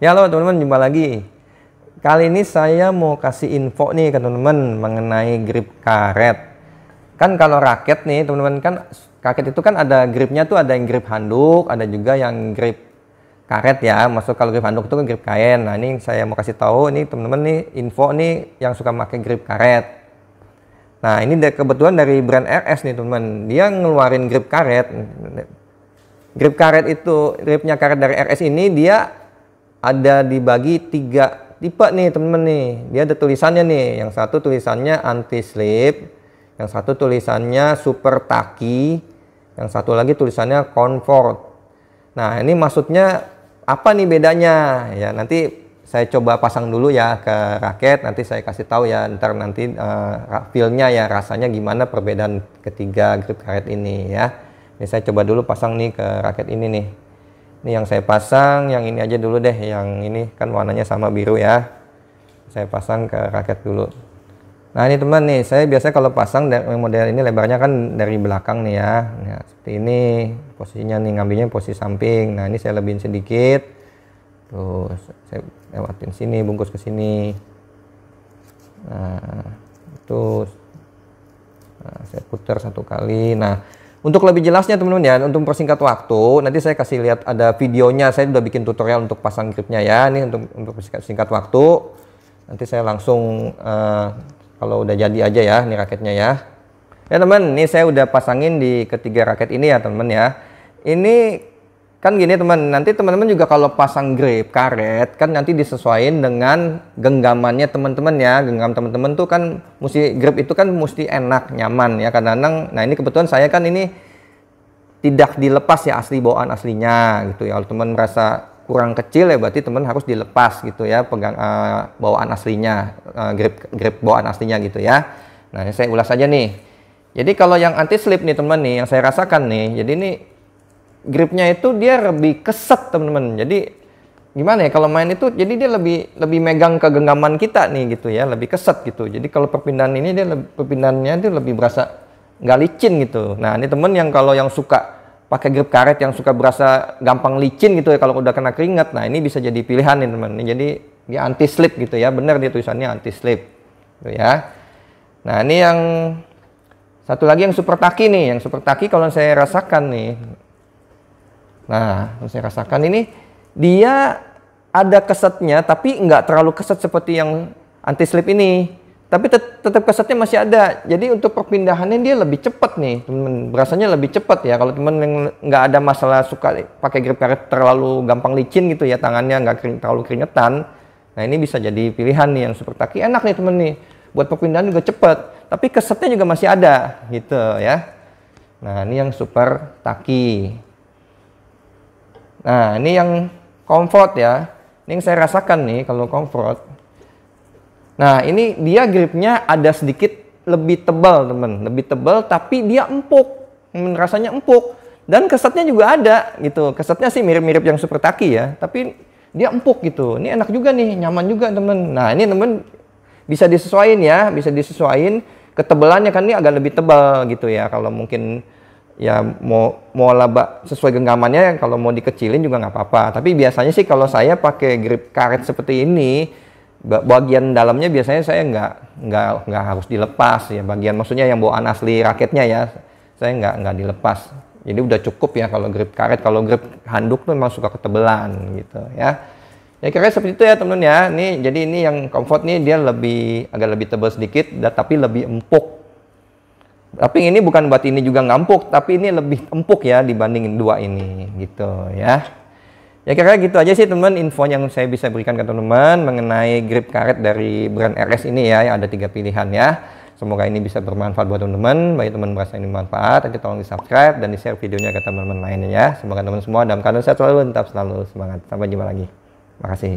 Ya halo teman-teman, jumpa lagi. Kali ini saya mau kasih info nih ke teman-teman mengenai grip karet. Kan kalau raket nih teman-teman kan karet itu kan ada gripnya tuh ada yang grip handuk, ada juga yang grip karet ya. Masuk kalau grip handuk itu kan grip kain. Nah ini saya mau kasih tahu nih teman-teman nih info nih yang suka pakai grip karet. Nah ini kebetulan dari brand RS nih teman-teman. Dia ngeluarin grip karet. Grip karet itu gripnya karet dari RS ini dia ada dibagi tiga tipe nih temen nih dia ada tulisannya nih yang satu tulisannya anti slip yang satu tulisannya super taki yang satu lagi tulisannya comfort nah ini maksudnya apa nih bedanya ya nanti saya coba pasang dulu ya ke raket nanti saya kasih tahu ya ntar nanti uh, feelnya ya rasanya gimana perbedaan ketiga grip karet ini ya ini saya coba dulu pasang nih ke raket ini nih ini yang saya pasang yang ini aja dulu deh yang ini kan warnanya sama biru ya saya pasang ke raket dulu nah ini teman nih saya biasanya kalau pasang model ini lebarnya kan dari belakang nih ya nah, seperti ini posisinya nih ngambilnya posisi samping nah ini saya lebihin sedikit terus saya lewatin sini bungkus ke sini nah terus nah, saya putar satu kali nah untuk lebih jelasnya teman-teman ya, untuk persingkat waktu, nanti saya kasih lihat ada videonya. Saya sudah bikin tutorial untuk pasang gripnya ya. Ini untuk untuk singkat, waktu. Nanti saya langsung uh, kalau udah jadi aja ya, ini raketnya ya. Ya teman, ini saya udah pasangin di ketiga raket ini ya teman ya. Ini kan gini teman nanti teman-teman juga kalau pasang grip karet kan nanti disesuaikan dengan genggamannya teman-teman ya genggam teman-teman tuh kan mesti grip itu kan mesti enak nyaman ya kadang-kadang nah ini kebetulan saya kan ini tidak dilepas ya asli bawaan aslinya gitu ya kalau teman merasa kurang kecil ya berarti teman harus dilepas gitu ya pegang uh, bawaan aslinya uh, eh, grip grip bawaan aslinya gitu ya nah ini saya ulas aja nih jadi kalau yang anti slip nih teman nih yang saya rasakan nih jadi ini gripnya itu dia lebih keset teman-teman. Jadi gimana ya kalau main itu jadi dia lebih lebih megang ke genggaman kita nih gitu ya, lebih keset gitu. Jadi kalau perpindahan ini dia perpindahannya itu lebih berasa nggak licin gitu. Nah, ini temen yang kalau yang suka pakai grip karet yang suka berasa gampang licin gitu ya kalau udah kena keringat. Nah, ini bisa jadi pilihan nih temen Ini jadi dia anti slip gitu ya. bener dia tulisannya anti slip. Gitu ya. Nah, ini yang satu lagi yang super taki nih, yang super taki kalau saya rasakan nih. Nah, harus saya rasakan ini dia ada kesetnya tapi nggak terlalu keset seperti yang anti slip ini. Tapi tet tetap kesetnya masih ada. Jadi untuk perpindahannya dia lebih cepat nih, temen. Berasanya lebih cepat ya. Kalau teman yang nggak ada masalah suka pakai grip karet terlalu gampang licin gitu ya tangannya nggak kering, terlalu keringetan. Nah ini bisa jadi pilihan nih yang super taki. Enak nih teman nih. Buat perpindahan juga cepat. Tapi kesetnya juga masih ada gitu ya. Nah ini yang super taki. Nah, ini yang comfort ya. Ini yang saya rasakan nih kalau comfort. Nah, ini dia gripnya ada sedikit lebih tebal, teman. Lebih tebal tapi dia empuk. Hmm, rasanya empuk. Dan kesetnya juga ada gitu. Kesetnya sih mirip-mirip yang super taki ya, tapi dia empuk gitu. Ini enak juga nih, nyaman juga, teman. Nah, ini teman bisa disesuaikan ya, bisa disesuaikan ketebalannya kan ini agak lebih tebal gitu ya kalau mungkin ya mau mau laba sesuai genggamannya kalau mau dikecilin juga nggak apa-apa tapi biasanya sih kalau saya pakai grip karet seperti ini bagian dalamnya biasanya saya nggak nggak nggak harus dilepas ya bagian maksudnya yang bawaan asli raketnya ya saya nggak nggak dilepas jadi udah cukup ya kalau grip karet kalau grip handuk tuh memang suka ketebelan gitu ya ya kira-kira seperti itu ya temen-temen ya ini jadi ini yang comfort nih dia lebih agak lebih tebal sedikit tapi lebih empuk tapi ini bukan buat ini juga ngampuk tapi ini lebih empuk ya dibandingin dua ini gitu ya ya kira-kira gitu aja sih teman info yang saya bisa berikan ke teman-teman mengenai grip karet dari brand RS ini ya yang ada tiga pilihan ya semoga ini bisa bermanfaat buat teman-teman bagi teman merasa ini bermanfaat nanti tolong di subscribe dan di share videonya ke teman-teman lainnya ya semoga teman semua dalam keadaan sehat selalu tetap selalu semangat sampai jumpa lagi terima kasih